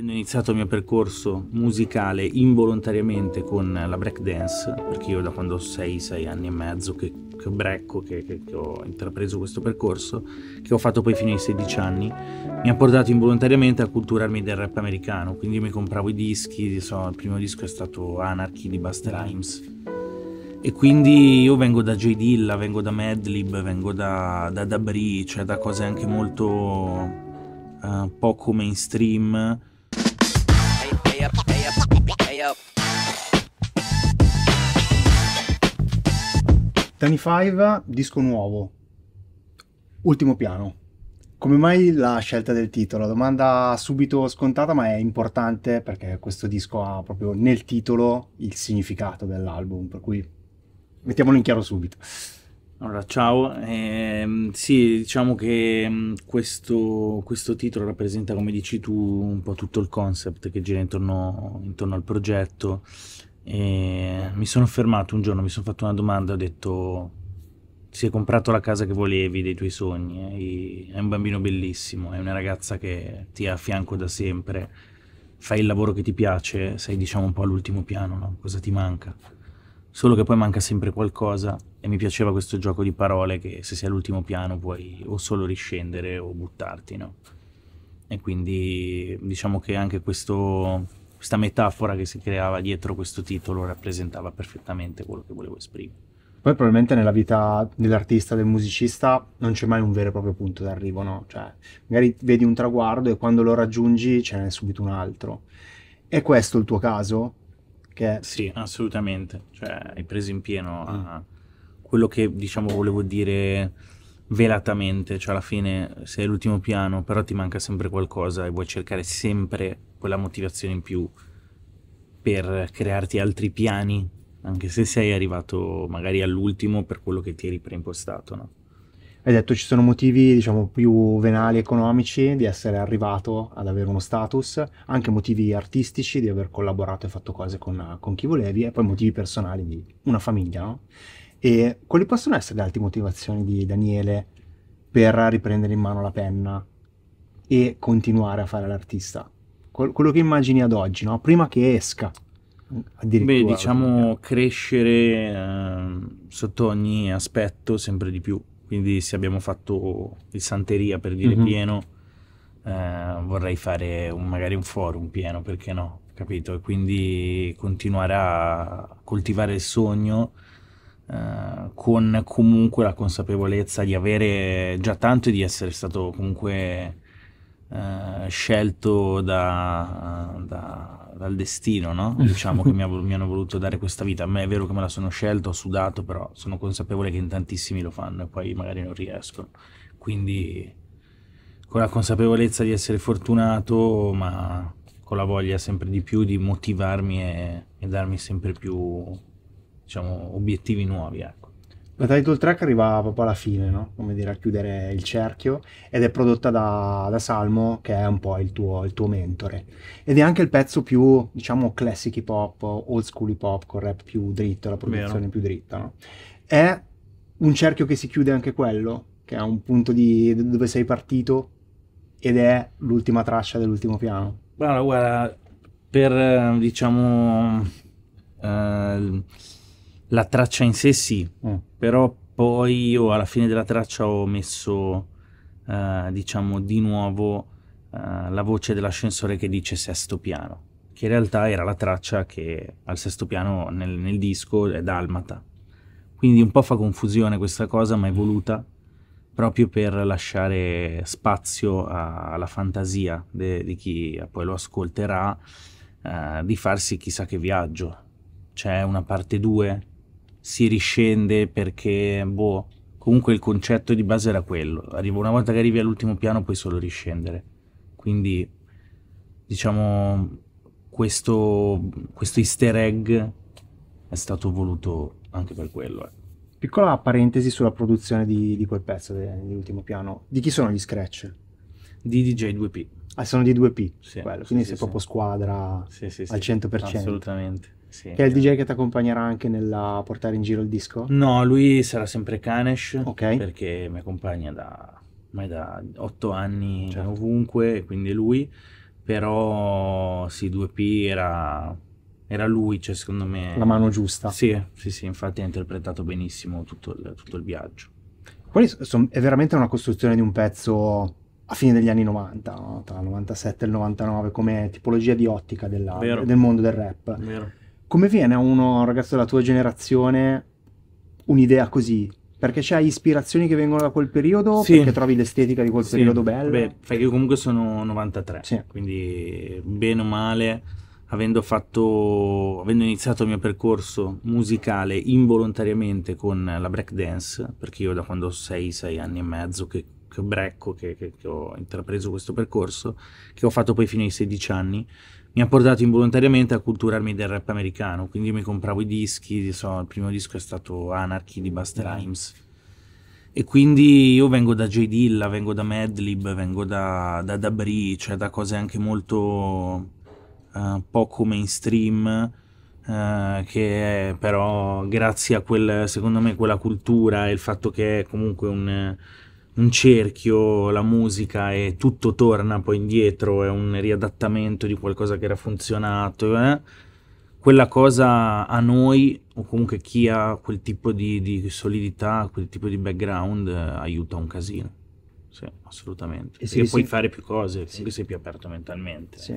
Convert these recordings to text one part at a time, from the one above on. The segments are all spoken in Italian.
Avendo iniziato il mio percorso musicale involontariamente con la break dance, perché io da quando ho 6-6 anni e mezzo che, che brecco, che, che, che, ho intrapreso questo percorso, che ho fatto poi fino ai 16 anni, mi ha portato involontariamente a culturarmi del rap americano, quindi mi compravo i dischi, so, il primo disco è stato Anarchy di Buster Rhymes. E quindi io vengo da J. Dilla, vengo da Madlib, vengo da, da Dabri, cioè da cose anche molto Uh, poco mainstream Tiny 5, disco nuovo, ultimo piano. Come mai la scelta del titolo? Domanda subito scontata, ma è importante perché questo disco ha proprio nel titolo il significato dell'album, per cui mettiamolo in chiaro subito. Allora, ciao, eh, sì, diciamo che mm, questo, questo, titolo rappresenta, come dici tu, un po' tutto il concept che gira intorno, intorno al progetto e mi sono fermato un giorno, mi sono fatto una domanda, ho detto si è comprato la casa che volevi, dei tuoi sogni, è un bambino bellissimo, è una ragazza che ti ha a fianco da sempre, fai il lavoro che ti piace, sei diciamo un po' all'ultimo piano, no? cosa ti manca? Solo che poi manca sempre qualcosa e mi piaceva questo gioco di parole che se sei all'ultimo piano puoi o solo riscendere o buttarti, no? E quindi diciamo che anche questo questa metafora che si creava dietro questo titolo rappresentava perfettamente quello che volevo esprimere. Poi probabilmente nella vita dell'artista, del musicista, non c'è mai un vero e proprio punto d'arrivo, no? Cioè, magari vedi un traguardo e quando lo raggiungi ce n'è subito un altro. È questo il tuo caso? Che... Sì, assolutamente. Cioè, hai preso in pieno ah. quello che, diciamo, volevo dire velatamente. Cioè, alla fine sei all'ultimo piano, però ti manca sempre qualcosa e vuoi cercare sempre quella motivazione in più per crearti altri piani, anche se sei arrivato magari all'ultimo per quello che ti eri preimpostato, no? Hai detto ci sono motivi diciamo più venali economici di essere arrivato ad avere uno status, anche motivi artistici di aver collaborato e fatto cose con, con chi volevi e poi motivi personali di una famiglia, no? E quali possono essere le altre motivazioni di Daniele per riprendere in mano la penna e continuare a fare l'artista? quello che immagini ad oggi, no? prima che esca. Beh, diciamo crescere eh, sotto ogni aspetto sempre di più. Quindi se abbiamo fatto il Santeria per dire mm-hmm. pieno, eh, vorrei fare un, magari un forum pieno, perché no? Capito? E quindi continuare a coltivare il sogno eh, con comunque la consapevolezza di avere già tanto e di essere stato comunque eh, scelto da, da, dal destino, no? diciamo che mi, ha, mi, hanno voluto dare questa vita. A me è vero che me la sono scelta, ho sudato, però sono consapevole che in tantissimi lo fanno e poi magari non riescono. Quindi con la consapevolezza di essere fortunato, ma con la voglia sempre di più di motivarmi e, e darmi sempre più diciamo, obiettivi nuovi. Eh. La title track arriva proprio alla fine, no? Come dire, a chiudere il cerchio, ed è prodotta da, da Salmo, che è un po' il tuo, il tuo, mentore. Ed è anche il pezzo più, diciamo, classic hip hop, old school hip hop, con rap più dritto, la produzione Vero. più dritta, no? È un cerchio che si chiude anche quello, che è un punto di, dove sei partito, ed è l'ultima traccia dell'ultimo piano. Bravo, guarda, per, eh, diciamo... Eh la traccia in sé sì, mm. però poi io alla fine della traccia ho messo, uh, diciamo, di nuovo uh, la voce dell'ascensore che dice sesto piano, che in realtà era la traccia che al sesto piano nel, nel disco è dalmata. Quindi un po' fa confusione questa cosa, ma è voluta proprio per lasciare spazio alla fantasia de, di chi poi lo ascolterà uh, di farsi chissà che viaggio. C'è una parte 2 si riscende perché, boh, comunque il concetto di base era quello. Arrivo, una volta che arrivi all'ultimo piano puoi solo riscendere. Quindi, diciamo, questo, questo easter egg è stato voluto anche per quello. Eh. Piccola parentesi sulla produzione di, di quel pezzo dell'ultimo piano. Di chi sono gli scratch? Di DJ2P. Ah, sono di 2P, sì, quello. quindi sì, sei proprio squadra al 100%. Assolutamente. Sì, che è il esatto. DJ che ti accompagnerà anche nel portare in giro il disco? No, lui sarà sempre Kanesh okay. perché mi accompagna da, ormai da 8 anni certo. ovunque, quindi lui, però sì, 2P era, era, lui, cioè secondo me... La mano giusta. Sì, sì, sì, infatti ha interpretato benissimo tutto il, tutto il viaggio. Quelli sono, è veramente una costruzione di un pezzo a fine degli anni 90, no? tra il 97 e il 99, come tipologia di ottica della, del mondo del rap. Vero come viene a uno, ragazzo della tua generazione, un'idea così? Perché c'hai ispirazioni che vengono da quel periodo? Sì. Perché trovi l'estetica di quel sì. periodo bella? Beh, fai che io comunque sono 93, sì. quindi bene o male, avendo, fatto, avendo iniziato il mio percorso musicale involontariamente con la break dance, perché io da quando ho 6-6 anni e mezzo che, che brecco, che, che, che ho intrapreso questo percorso, che ho fatto poi fino ai 16 anni, mi ha portato involontariamente a culturarmi del rap americano, quindi mi compravo i dischi, so, il primo disco è stato Anarchy di Buster yeah. Rhymes. E quindi io vengo da J. Dilla, vengo da Madlib, vengo da, da Dabri, cioè da cose anche molto uh, poco mainstream, uh, che però grazie a quel, secondo me, quella cultura e il fatto che è comunque un un cerchio, la musica e tutto torna poi indietro, è un riadattamento di qualcosa che era funzionato, eh? quella cosa a noi o comunque chi ha quel tipo di, di solidità, quel tipo di background eh, aiuta un casino. Sì, assolutamente. E sì, puoi si... fare più cose, comunque sì. sei più aperto mentalmente. Sì.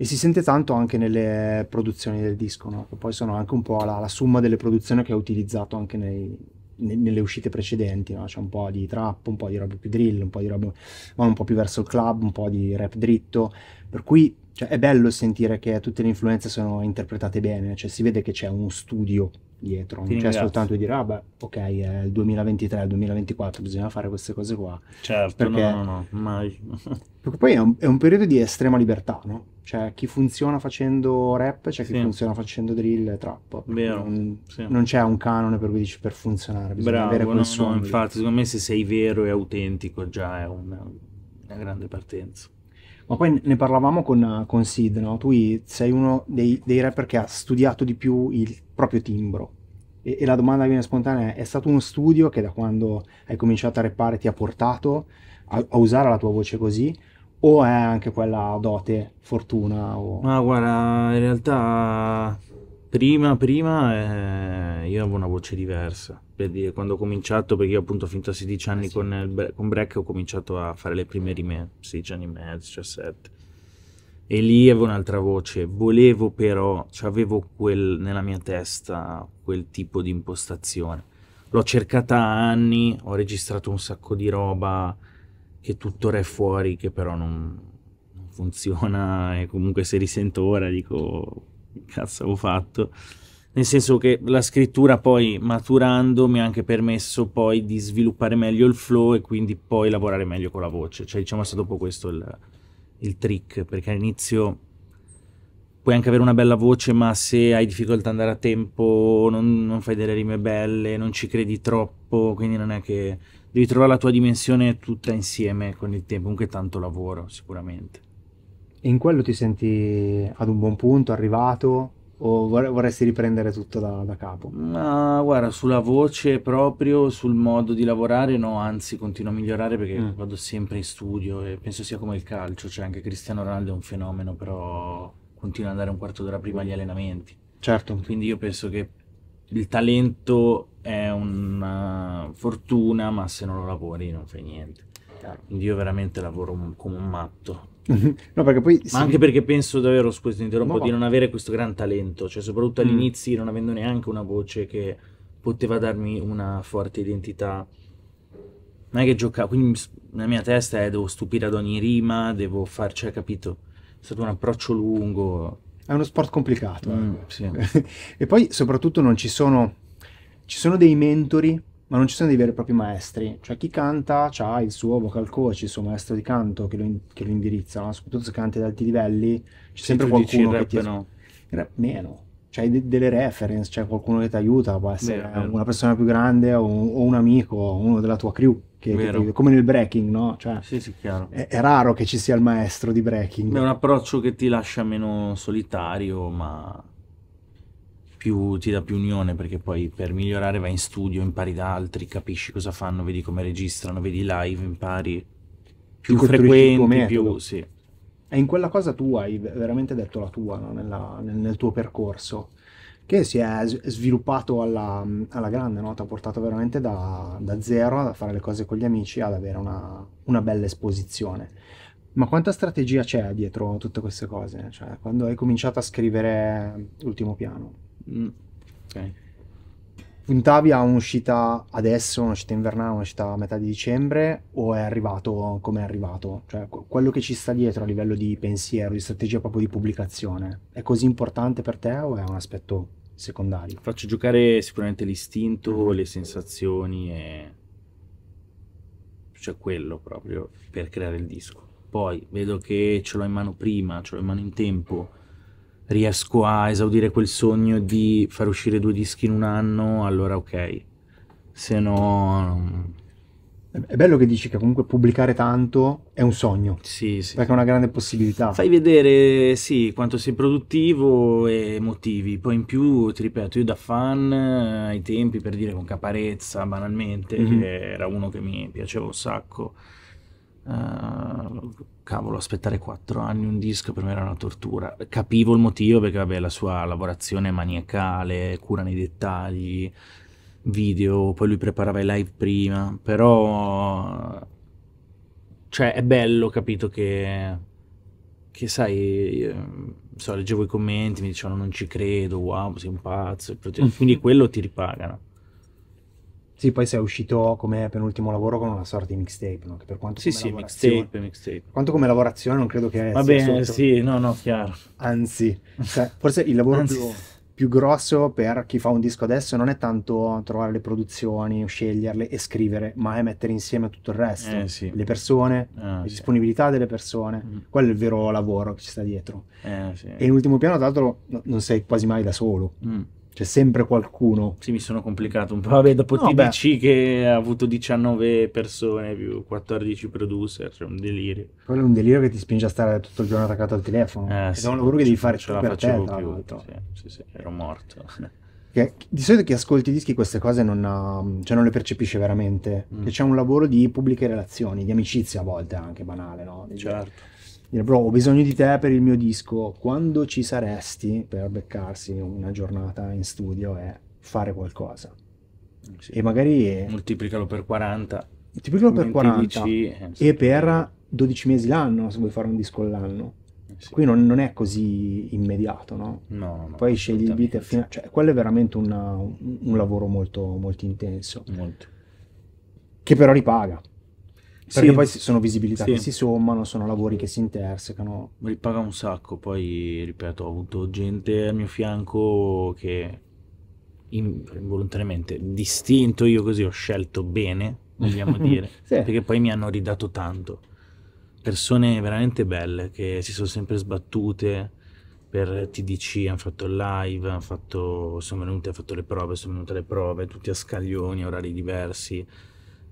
E si sente tanto anche nelle produzioni del disco, no? che poi sono anche un po' la, la somma delle produzioni che ha utilizzato anche nei, nelle uscite precedenti, no? c'è un po' di trap, un po' di roba più drill, un po' di roba ma un po' più verso il club, un po' di rap dritto, per cui cioè, è bello sentire che tutte le influenze sono interpretate bene, cioè si vede che c'è uno studio dietro, Ti non ringrazio. c'è soltanto dire ah beh, ok, è il 2023, il 2024, bisogna fare queste cose qua. Certo, perché... no, no, no, mai. perché poi è un, è un, periodo di estrema libertà, no? Cioè chi funziona facendo rap, c'è chi sì. funziona facendo drill e trap. Vero, non, sì. non, c'è un canone per cui dici per funzionare, bisogna Bravo, avere quel no, suono. No, infatti, secondo me se sei vero e autentico già è una, una grande partenza. Ma poi ne parlavamo con, con Sid, no? Tu sei uno dei, dei, rapper che ha studiato di più il proprio timbro. E, e la domanda che viene spontanea è, è stato uno studio che da quando hai cominciato a rappare ti ha portato a, a usare la tua voce così? O è anche quella dote, fortuna? O... Ma guarda, in realtà prima, prima eh, io avevo una voce diversa, per dire, quando ho cominciato, perché io appunto finito a 16 anni eh sì. con, il, con Breck ho cominciato a fare le prime rime, 16 anni e mezzo, 17. E lì avevo un'altra voce, volevo però, cioè avevo quel, nella mia testa quel tipo di impostazione. L'ho cercata anni, ho registrato un sacco di roba che tuttora è fuori, che però non funziona e comunque se risento ora dico cazzo avevo fatto? Nel senso che la scrittura poi maturando mi ha anche permesso poi di sviluppare meglio il flow e quindi poi lavorare meglio con la voce. Cioè diciamo è stato proprio questo il, il trick, perché all'inizio puoi anche avere una bella voce, ma se hai difficoltà ad andare a tempo, non, non, fai delle rime belle, non ci credi troppo, quindi non è che devi trovare la tua dimensione tutta insieme con il tempo, comunque tanto lavoro sicuramente. E in quello ti senti ad un buon punto, arrivato, o vorresti riprendere tutto da, da, capo? Ma guarda, sulla voce proprio, sul modo di lavorare, no, anzi continuo a migliorare perché mm. vado sempre in studio e penso sia come il calcio, cioè anche Cristiano Ronaldo è un fenomeno, però continua ad andare un quarto d'ora prima agli allenamenti. Certo. Quindi io penso che il talento è una fortuna, ma se non lo lavori non fai niente. Quindi io veramente lavoro come un matto Mm-hmm. no, perché poi... Ma si... anche perché penso davvero, scusa, interrompo, no, di non avere questo gran talento, cioè soprattutto all'inizio mm. non avendo neanche una voce che poteva darmi una forte identità. Non è che giocavo, quindi nella mia testa è devo stupire ad ogni rima, devo farci, cioè capito, è stato un approccio lungo. È uno sport complicato. Mm, eh. sì. e poi soprattutto non ci sono, ci sono dei mentori ma non ci sono dei veri e propri maestri, cioè chi canta ha il suo vocal coach, il suo maestro di canto che lo, in- che lo indirizza, no? soprattutto se canti ad alti livelli c'è sempre qualcuno che ti... Rap, no. Rap meno, c'hai de- delle reference, c'è qualcuno che ti aiuta, può essere vero, vero. una persona più grande o un, o un amico, uno della tua crew, che, che ti, come nel breaking, no? Cioè, sì, sì, è, è, raro che ci sia il maestro di breaking. È un approccio che ti lascia meno solitario, ma più, ti dà più unione perché poi per migliorare vai in studio, impari da altri, capisci cosa fanno, vedi come registrano, vedi live, impari più, più frequenti, più sì. E in quella cosa tu hai veramente detto la tua no? Nella, nel, nel, tuo percorso, che si è sviluppato alla, alla grande, no? ti ha portato veramente da, da, zero a fare le cose con gli amici, ad avere una, una bella esposizione. Ma quanta strategia c'è dietro tutte queste cose? Cioè, quando hai cominciato a scrivere l'ultimo Piano, Mm. Okay. Puntavi a un'uscita adesso, un'uscita invernale, un'uscita a metà di dicembre o è arrivato come è arrivato? Cioè quello che ci sta dietro a livello di pensiero, di strategia proprio di pubblicazione, è così importante per te o è un aspetto secondario? Faccio giocare sicuramente l'istinto, mm-hmm. le sensazioni e... Cioè quello proprio per creare il disco. Poi vedo che ce l'ho in mano prima, ce l'ho in mano in tempo riesco a esaudire quel sogno di far uscire due dischi in un anno, allora ok. Se no... Mm. È bello che dici che comunque pubblicare tanto è un sogno. Sì, sì. Perché è una grande possibilità. Fai vedere, sì, quanto sei produttivo e motivi. Poi in più, ti ripeto, io da fan eh, ai tempi, per dire con Caparezza, banalmente, mm-hmm. che era uno che mi piaceva un sacco. Uh, cavolo, aspettare quattro anni un disco per me era una tortura. Capivo il motivo perché, vabbè, la sua lavorazione maniacale, cura nei dettagli, video, poi lui preparava i live prima, però... Cioè, è bello, capito, che... Che, sai, so, leggevo i commenti, mi dicevano non ci credo, wow, sei un pazzo, mm. quindi quello ti ripagano. Sì, poi sei uscito come penultimo lavoro con una sorta di mixtape, no? Che per quanto sì, sì, mixtape, mixtape. Quanto come lavorazione non credo che... Va bene, sotto... sì, no, no, chiaro. Anzi, cioè, forse il lavoro più più grosso per chi fa un disco adesso non è tanto trovare le produzioni, sceglierle e scrivere, ma è mettere insieme tutto il resto, eh, sì. le persone, ah, le sì. disponibilità delle persone, mm. quello è il vero lavoro che ci sta dietro. Eh, sì. E in ultimo piano, tra l'altro, no, non sei quasi mai da solo. Mm. C'è sempre qualcuno. Sì, mi sono complicato un po'. Vabbè, dopo no, TBC beh. che ha avuto 19 persone più 14 producer, cioè un delirio. Quello è un delirio che ti spinge a stare tutto il giorno attaccato al telefono. Eh, sì, è un lavoro che devi fare ce la per te, tra più, sì, sì, sì, ero morto. Che, di solito chi ascolti i dischi queste cose non, ha, um, cioè non le percepisce veramente. Mm. Che c'è un lavoro di pubbliche relazioni, di amicizia a volte anche banale, no? Di certo. Dire dire bro ho bisogno di te per il mio disco, quando ci saresti per beccarsi una giornata in studio e fare qualcosa. Sì. E magari... Moltiplicalo per 40. Moltiplicalo per 40 dici, eh, e per 12 mesi l'anno se vuoi fare un disco all'anno. Eh, sì. Qui non, non, è così immediato, no? No, no, Poi scegli il beat e fine... Cioè, quello è veramente una, un, un, lavoro molto, molto intenso. Molto. Che però ripaga. Perché sì. poi sono visibilità sì. che si sommano, sono lavori che si intersecano. Mi paga un sacco, poi ripeto, ho avuto gente al mio fianco che involontariamente, distinto io così, ho scelto bene, vogliamo dire, sì. perché poi mi hanno ridato tanto. Persone veramente belle che si sono sempre sbattute per TDC, hanno fatto live, hanno fatto, sono venute, hanno fatto le prove, sono venute le prove, tutti a scaglioni, orari diversi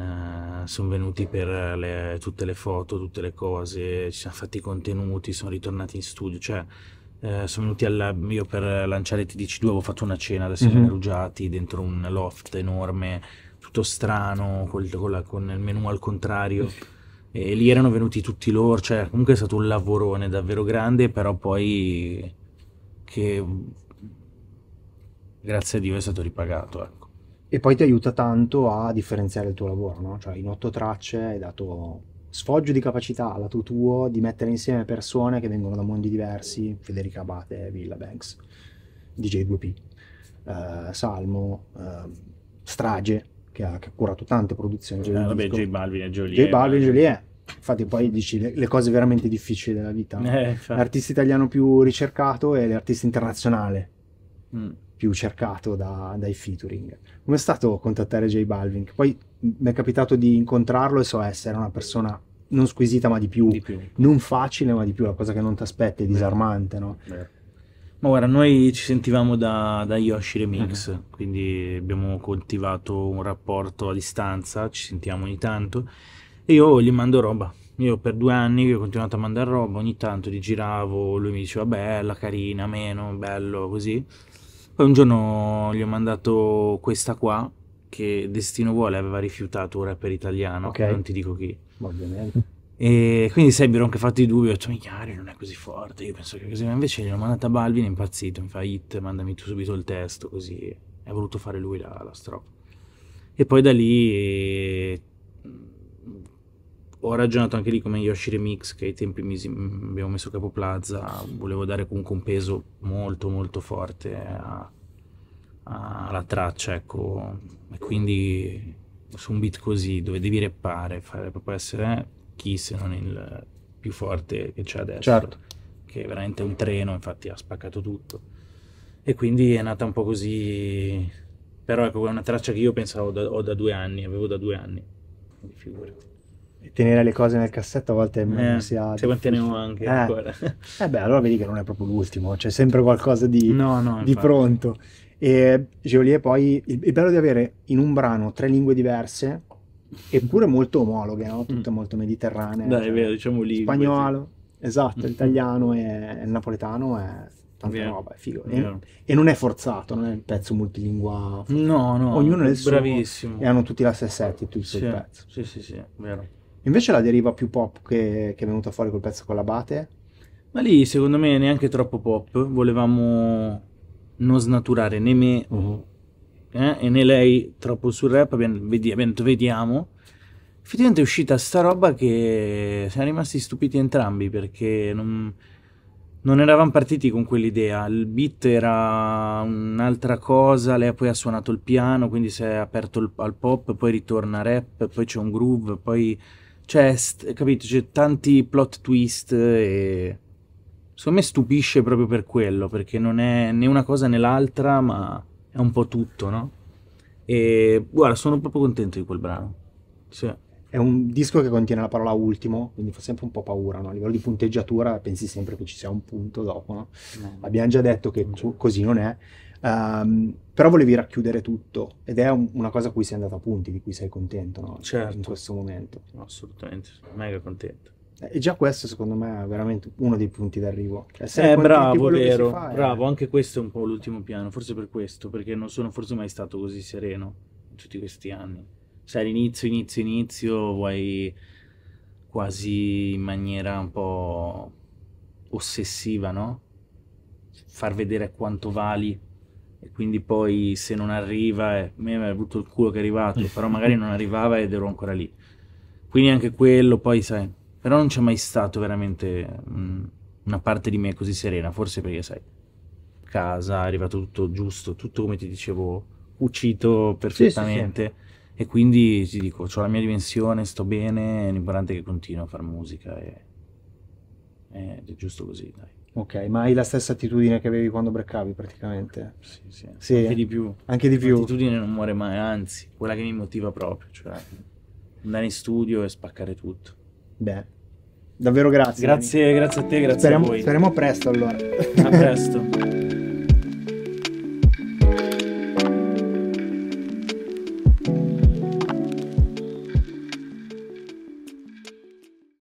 eh, sono venuti per le, tutte le foto, tutte le cose, ci siamo fatti i contenuti, sono ritornati in studio, cioè uh, sono venuti alla, io per lanciare TDC2 avevo fatto una cena da Simone mm-hmm. Rugiati dentro un loft enorme, tutto strano, col, con, la, con, il menu al contrario e lì erano venuti tutti loro, cioè comunque è stato un lavorone davvero grande, però poi che grazie a Dio è stato ripagato, ecco e poi ti aiuta tanto a differenziare il tuo lavoro, no? Cioè in otto tracce hai dato sfoggio di capacità al lato tuo di mettere insieme persone che vengono da mondi diversi, Federica Abate, Villa Banks, DJ2P, eh, Salmo, eh, Strage, che ha, che ha, curato tante produzioni. Eh, vabbè, J Balvin e Joliet. J Balvin e Joliet. Infatti poi dici le, le, cose veramente difficili della vita. Eh, L'artista italiano più ricercato è l'artista internazionale. Mm più cercato da, dai featuring. Come è stato contattare J Balvin? Poi mi è capitato di incontrarlo e so essere una persona non squisita ma di più, di più. non facile ma di più, la cosa che non ti aspetti, è disarmante, no? Beh. Ma guarda, noi ci sentivamo da, da Yoshi Remix, uh-huh. quindi abbiamo coltivato un rapporto a distanza, ci sentiamo ogni tanto e io gli mando roba. Io per due anni ho continuato a mandare roba, ogni tanto li giravo, lui mi diceva bella, carina, meno, bello, così. Poi un giorno gli ho mandato questa qua, che Destino Vuole aveva rifiutato, un rapper italiano, okay. non ti dico chi. Ovviamente. E quindi Sebbero anche fatto i dubbi, ho detto, Migliari non è così forte, io penso che così, ma invece gliel'ho mandato a Balvin, è impazzito, mi fa hit, mandami tu subito il testo, così, ha voluto fare lui la, la strofa. E poi da lì ho ragionato anche lì come Yoshi Remix che ai tempi misi, mm, abbiamo messo Capo Plaza, volevo dare comunque un peso molto molto forte alla traccia, ecco, e quindi su un beat così dove devi reppare, fare proprio essere chi se non il più forte che c'è adesso, certo. che è veramente un treno, infatti ha spaccato tutto. E quindi è nata un po' così, però ecco, è una traccia che io pensavo da, ho da due anni, avevo da due anni, quindi figurati tenere le cose nel cassetto a volte eh, si ha... Se manteniamo anche eh. ancora. eh beh, allora vedi che non è proprio l'ultimo, c'è sempre qualcosa di, no, no, di pronto. E Geolier poi, il, il, bello di avere in un brano tre lingue diverse, eppure molto omologhe, no? Mm. Tutte mm. molto mediterranee. Dai, cioè, è vero, diciamo lì. Spagnolo, sì. esatto, mm. Mm-hmm. l'italiano e il napoletano è tanta vero. roba, è figo. E, e, non è forzato, non è il pezzo multilingua. No, no, ognuno è il suo. Bravissimo. E hanno tutti la stessa attitude sì, pezzo. Sì, sì, sì, vero. Invece la deriva più pop che, che è venuta fuori col pezzo con l'abate. Ma lì secondo me neanche troppo pop. Volevamo non snaturare né me uh-huh. eh, e né lei troppo sul rap. Abbiamo, detto vediamo. Effettivamente è uscita sta roba che siamo rimasti stupiti entrambi perché non, non eravamo partiti con quell'idea. Il beat era un'altra cosa. Lei poi ha suonato il piano, quindi si è aperto il, al pop, poi ritorna rap, poi c'è un groove, poi cioè, st- capito, c'è tanti plot twist e... Secondo me stupisce proprio per quello, perché non è né una cosa né l'altra, ma è un po' tutto, no? E guarda, sono proprio contento di quel brano. Sì. È un disco che contiene la parola ultimo, quindi fa sempre un po' paura, no? A livello di punteggiatura pensi sempre che ci sia un punto dopo, no? No. Abbiamo già detto che così non è. Um, però volevi racchiudere tutto ed è un, una cosa a cui sei andato a punti, di cui sei contento no? certo. in questo momento. Assolutamente, mega contento. Eh, e già questo secondo me è veramente uno dei punti d'arrivo. Cioè, eh, eh, bravo, vero, fa, bravo, eh. anche questo è un po' l'ultimo piano, forse per questo, perché non sono forse mai stato così sereno in tutti questi anni. Sai, all'inizio, inizio, inizio, vuoi quasi in maniera un po' ossessiva, no? Far vedere quanto vali e quindi poi se non arriva, eh, me aveva avuto il culo che è arrivato, però magari non arrivava ed ero ancora lì. Quindi anche quello, poi sai, però non c'è mai stato veramente mh, mm, una parte di me così serena, forse perché sai, casa, è arrivato tutto giusto, tutto come ti dicevo, cucito perfettamente. Sì, sì, sì. E quindi ti dico, ho la mia dimensione, sto bene, l'importante è che continuo a fare musica e, ed è giusto così, dai. Ok, ma hai la stessa attitudine che avevi quando breccavi praticamente? Sì, sì. sì. Anche di più. Anche di più. L'attitudine non muore mai, anzi, quella che mi motiva proprio, cioè andare in studio e spaccare tutto. Beh, davvero grazie. Grazie, Dani. grazie a te, grazie speriamo, a voi. Speriamo presto allora. A presto.